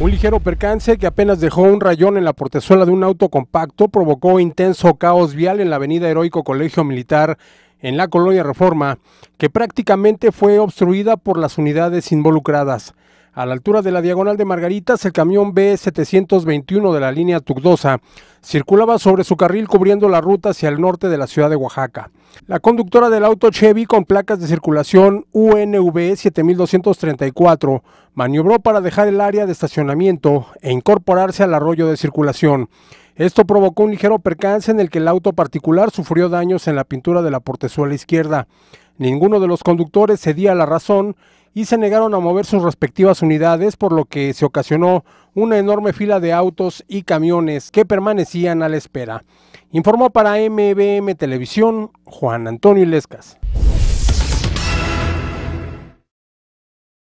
Un ligero percance que apenas dejó un rayón en la portezuela de un auto compacto provocó intenso caos vial en la avenida Heroico Colegio Militar en la colonia Reforma, que prácticamente fue obstruida por las unidades involucradas. A la altura de la diagonal de Margaritas, el camión B721 de la línea Tugdosa circulaba sobre su carril cubriendo la ruta hacia el norte de la ciudad de Oaxaca. La conductora del auto Chevy con placas de circulación UNV 7234 maniobró para dejar el área de estacionamiento e incorporarse al arroyo de circulación. Esto provocó un ligero percance en el que el auto particular sufrió daños en la pintura de la portezuela izquierda. Ninguno de los conductores cedía la razón y se negaron a mover sus respectivas unidades, por lo que se ocasionó una enorme fila de autos y camiones que permanecían a la espera. Informó para MBM Televisión Juan Antonio Ilescas.